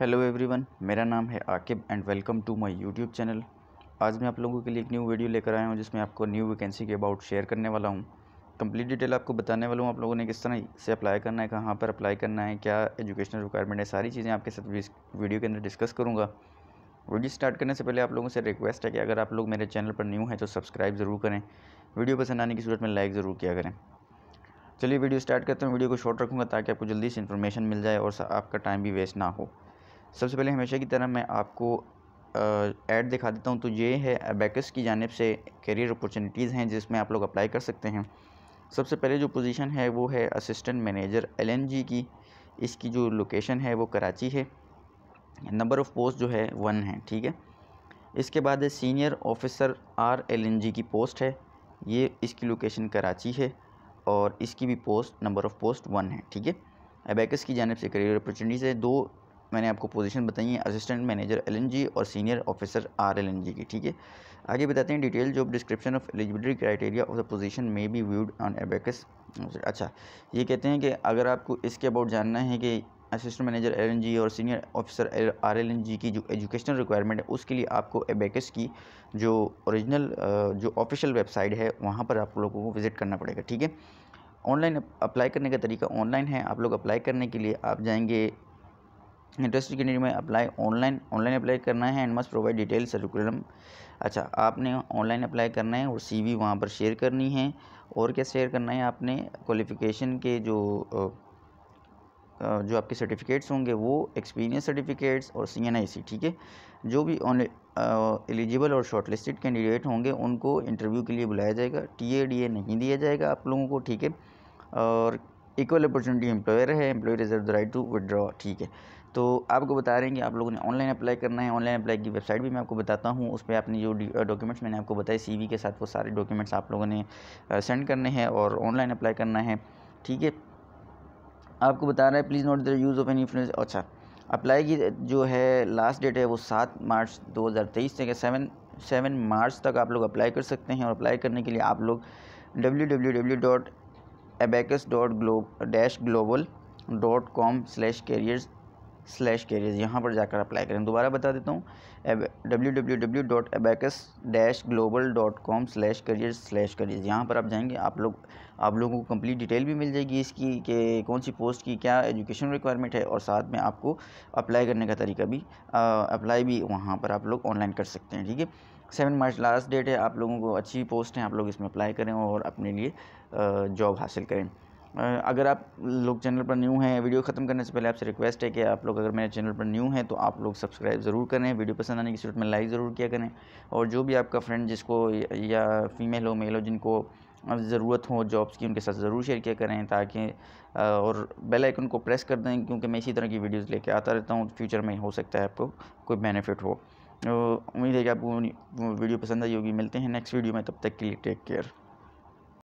hello everyone मेरा नाम है Aqib and welcome to my YouTube channel आज मैं आप लोगों के लिए एक न्यू वीडियो लेकर आया हूँ जिसमें आपको न्यू वैकेंसी के अबाउट शेयर करने वाला हूँ कंप्लीट डिटेल आपको बताने वाला हूँ आप लोगों ने किस तरह से अप्लाई करना है कहाँ पर अप्लाई करना है क्या एजुकेशनल रिक्वायरमेंट है सारी चीज़ें आपके साथ वीडियो के अंदर डिस्कस करूँगा वीडियो स्टार्ट करने से पहले आप लोगों से रिक्वेस्ट है कि अगर आप लोग मेरे चैनल पर न्यू हैं तो सब्सक्राइब ज़रूर करें वीडियो पसंद आने की सूरत में लाइक ज़रूर किया करें चलिए वीडियो स्टार्ट करते हैं वीडियो को शॉर्ट रखूँगा ताकि आपको जल्दी से इन्फॉर्मेशन मिल जाए और आपका टाइम भी वेस्ट ना हो सबसे पहले हमेशा की तरह मैं आपको ऐड दिखा देता हूँ तो ये है अबेकस की जानब से करियर अपॉर्चुनिटीज़ हैं जिसमें आप लोग अप्लाई कर सकते हैं सबसे पहले जो पोजीशन है वो है असिस्टेंट मैनेजर एलएनजी की इसकी जो लोकेशन है वो कराची है नंबर ऑफ़ पोस्ट जो है वन है ठीक है इसके बाद है सीनियर ऑफिसर आर एलएनजी की पोस्ट है ये इसकी लोकेशन कराची है और इसकी भी post number of post one है ठीक है अबेकस की जानब से करियर अपॉर्चुनिटीज़ है दो मैंने आपको पोजीशन बताई है असिस्टेंट मैनेजर एलएनजी और सीनियर ऑफिसर आर एलएनजी की ठीक है आगे बताते हैं डिटेल जो description of eligibility criteria of the position may be viewed on Abacus अच्छा ये कहते हैं कि अगर आपको इसके अबाउट जानना है कि असिस्टेंट मैनेजर एल और सीनियर ऑफिसर आर एल की जो एजुकेशनल रिक्वायरमेंट है उसके लिए आपको एबेकस की जो ओरिजिनल जो ऑफिशियल वेबसाइट है वहाँ पर आप लोगों को विज़िट करना पड़ेगा ठीक है ऑनलाइन अप्लाई करने का तरीका ऑनलाइन है आप लोग अप्लाई करने के लिए आप जाएंगे इंटरेस्ट के में अप्लाई ऑनलाइन ऑनलाइन अप्लाई करना है and must provide detail curriculum अच्छा आपने ऑनलाइन अप्लाई करना है और सी वी वहाँ पर शेयर करनी है और क्या शेयर करना है आपने क्वालिफ़िकेशन के जो जो आपके सर्टिफिकेट्स होंगे वो एक्सपीरियंस सर्टिफिकेट्स और सी एन आई सी ठीक है जो भी एलिजिबल और शॉर्ट लिस्टेड कैंडिडेट होंगे उनको इंटरव्यू के लिए बुलाया जाएगा टी ए डी ए नहीं दिया जाएगा आप लोगों को ठीक है और इक्वल अपॉर्चुनिटी एम्प्लॉयर है employer reserve the right to withdraw ठीक है तो आपको बता रहे हैं कि आप लोगों ने ऑनलाइन अप्लाई करना है ऑनलाइन अप्लाई की वेबसाइट भी मैं आपको बताता हूँ उस पर आपने जो डॉक्यूमेंट्स मैंने आपको बताए सी के साथ वो सारे डॉक्यूमेंट्स आप लोगों ने सेंड करने हैं और ऑनलाइन अप्लाई करना है ठीक है आपको बता रहा है please note the use of an influence अच्छा अप्लाई की जो है लास्ट डेट है वो सात मार्च 2023 से सेवन सेवन मार्च तक आप लोग अप्लाई कर सकते हैं और अप्लाई करने के लिए आप लोग W W W dot Abacus dot glob glo dash global dot com slash careers slash career यहाँ पर जाकर अप्लाई करें दोबारा बता देता हूँ W W W dot Abacus dash global dot com slash career slash career यहाँ पर आप जाएंगे आप लोग आप लोगों को कंप्लीट डिटेल भी मिल जाएगी इसकी कि कौन सी पोस्ट की क्या एजुकेशन रिक्वायरमेंट है और साथ में आपको अप्लाई करने का तरीका भी अप्लाई भी वहाँ पर आप लोग ऑनलाइन कर सकते हैं ठीक है सेवन मार्च लास्ट डेट है आप लोगों को अच्छी पोस्ट है आप लोग इसमें अप्लाई करें और अपने लिए जॉब हासिल करें अगर आप लोग चैनल पर न्यू हैं वीडियो ख़त्म करने से पहले आपसे रिक्वेस्ट है कि आप लोग अगर मेरे चैनल पर न्यू हैं तो आप लोग सब्सक्राइब ज़रूर करें वीडियो पसंद आने की सूरत में लाइक ज़रूर किया करें और जो भी आपका फ्रेंड जिसको या फीमेल हो मेल हो जिनको ज़रूरत हो जॉब्स की उनके साथ ज़रूर शेयर किया करें ताकि और बेल आइकन को प्रेस कर दें क्योंकि मैं इसी तरह की वीडियोस लेके आता रहता हूँ फ्यूचर में हो सकता है आपको कोई बेनिफिट हो तो उम्मीद है कि आपको वीडियो पसंद आई होगी मिलते हैं नेक्स्ट वीडियो में तब तक के लिए टेक केयर